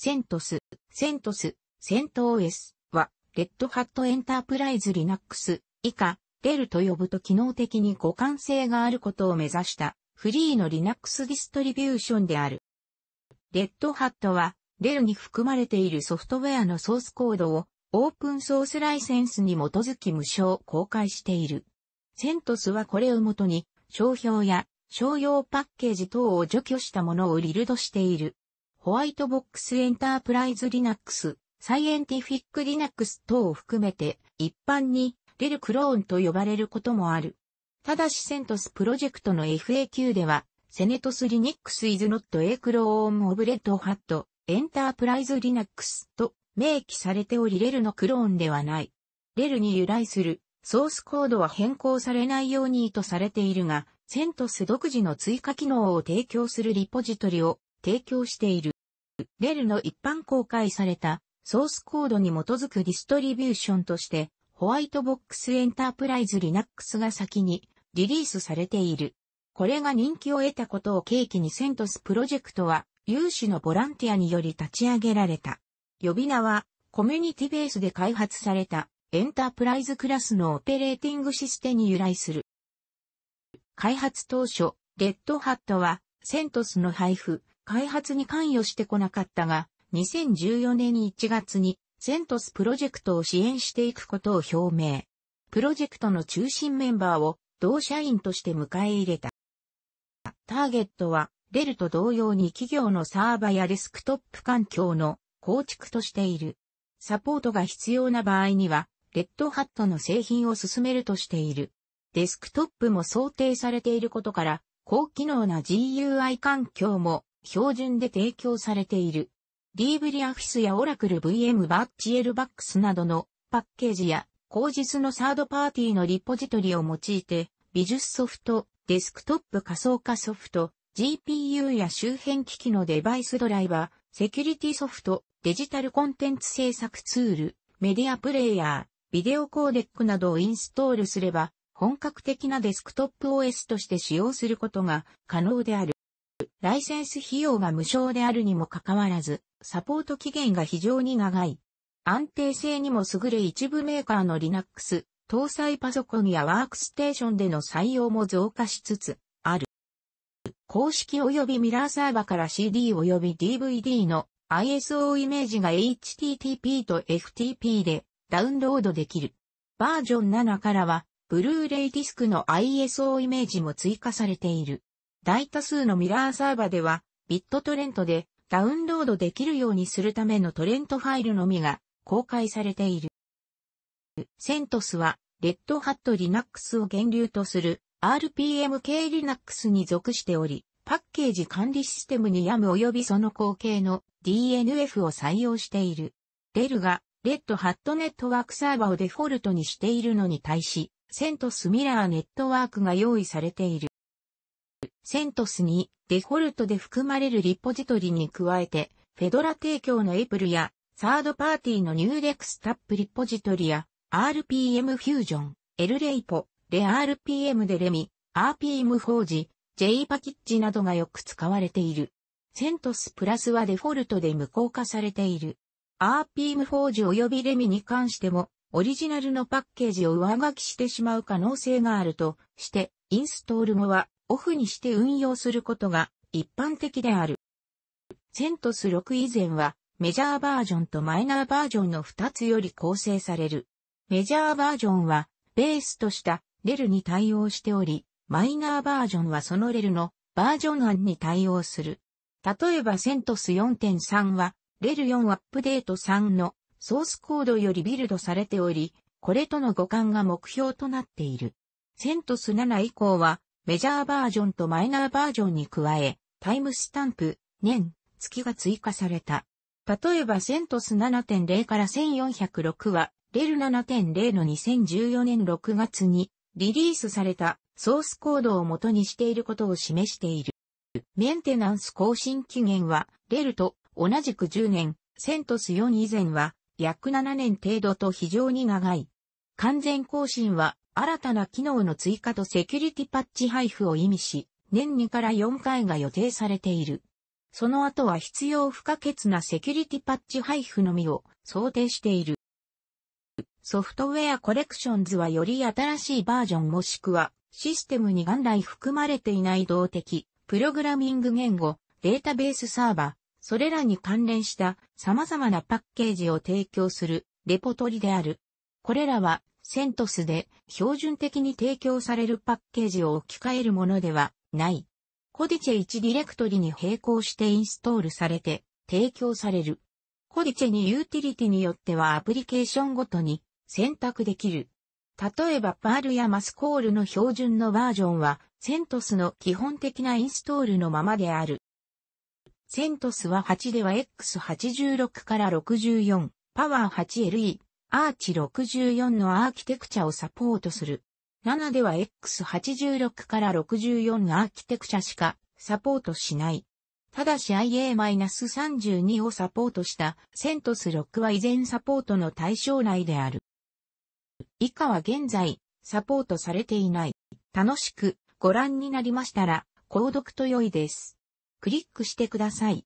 セントス、セントス、セント OS は、レッドハットエンタープライズリナックス以下、レルと呼ぶと機能的に互換性があることを目指したフリーの Linux ディストリビューションである。レッドハットは、レルに含まれているソフトウェアのソースコードをオープンソースライセンスに基づき無償公開している。セントスはこれをもとに商標や商用パッケージ等を除去したものをリルドしている。ホワイトボックスエンタープライズ Linux、サイエンティフィック Linux 等を含めて、一般にリルクローンと呼ばれることもある。ただしセントスプロジェクトの FAQ では、セネトスリニックスイズノット a クローンオブレッ e ハットエンタープライズリナッ Linux と明記されておりレルのクローンではない。レルに由来するソースコードは変更されないようにとされているが、セントス独自の追加機能を提供するリポジトリを提供している。レルの一般公開されたソースコードに基づくディストリビューションとして、ホワイトボックスエンタープライズリナックスが先にリリースされている。これが人気を得たことを契機にセントスプロジェクトは有志のボランティアにより立ち上げられた。呼び名はコミュニティベースで開発されたエンタープライズクラスのオペレーティングシステムに由来する。開発当初、レッドハットはセントスの配布、開発に関与してこなかったが、2014年1月にセントスプロジェクトを支援していくことを表明。プロジェクトの中心メンバーを同社員として迎え入れた。ターゲットは、デルと同様に企業のサーバやデスクトップ環境の構築としている。サポートが必要な場合には、レッドハットの製品を進めるとしている。デスクトップも想定されていることから、高機能な GUI 環境も標準で提供されている。リーブリアフィスやオラクル VM バッチエルバックスなどのパッケージや後日のサードパーティーのリポジトリを用いて、美術ソフト、デスクトップ仮想化ソフト、GPU や周辺機器のデバイスドライバー、セキュリティソフト、デジタルコンテンツ制作ツール、メディアプレイヤー、ビデオコーデックなどをインストールすれば、本格的なデスクトップ OS として使用することが可能である。ライセンス費用が無償であるにもかかわらず、サポート期限が非常に長い。安定性にも優れ一部メーカーの Linux、搭載パソコンやワークステーションでの採用も増加しつつある。公式及びミラーサーバから CD 及び DVD の ISO イメージが HTTP と FTP でダウンロードできる。バージョン7からは、ブルーレイディスクの ISO イメージも追加されている。大多数のミラーサーバでは、ビットトレントでダウンロードできるようにするためのトレントファイルのみが公開されている。セントスは、レッドハットリナックスを源流とする RPM 系 Linux に属しており、パッケージ管理システムにやむ及びその後継の DNF を採用している。デルが、レッドハットネットワークサーバーをデフォルトにしているのに対し、セントスミラーネットワークが用意されている。セントスにデフォルトで含まれるリポジトリに加えて、フェドラ提供のエプルや、サードパーティーのニューレクスタップリポジトリや、RPM フュージョン、L レイポ、レ RPM でレミ、RPM フォージ、J パキッチなどがよく使われている。セントスプラスはデフォルトで無効化されている。RPM フォージ及びレミに関しても、オリジナルのパッケージを上書きしてしまう可能性があるとして、インストール後はオフにして運用することが一般的である。セントス6以前はメジャーバージョンとマイナーバージョンの2つより構成される。メジャーバージョンはベースとしたレルに対応しており、マイナーバージョンはそのレルのバージョン案に対応する。例えばセントス4.3はレル4アップデート3のソースコードよりビルドされており、これとの互換が目標となっている。セントス7以降はメジャーバージョンとマイナーバージョンに加え、タイムスタンプ、年、月が追加された。例えばセントス7.0から1406は、レル7.0の2014年6月にリリースされたソースコードを元にしていることを示している。メンテナンス更新期限は、レルと同じく10年、セントス4以前は約7年程度と非常に長い。完全更新は新たな機能の追加とセキュリティパッチ配布を意味し、年2から4回が予定されている。その後は必要不可欠なセキュリティパッチ配布のみを想定している。ソフトウェアコレクションズはより新しいバージョンもしくはシステムに元来含まれていない動的、プログラミング言語、データベースサーバー、それらに関連した様々なパッケージを提供するレポトリである。これらはセントスで標準的に提供されるパッケージを置き換えるものではない。コディチェ1ディレクトリに並行してインストールされて提供される。コディチェにユーティリティによってはアプリケーションごとに選択できる。例えばパールやマスコールの標準のバージョンはセントスの基本的なインストールのままである。セントスは8では X86 から64、パワー 8LE、アーチ64のアーキテクチャをサポートする。7では X86 から64アーキテクチャしかサポートしない。ただし IA-32 をサポートしたセントス6は依然サポートの対象内である。以下は現在サポートされていない。楽しくご覧になりましたら購読と良いです。クリックしてください。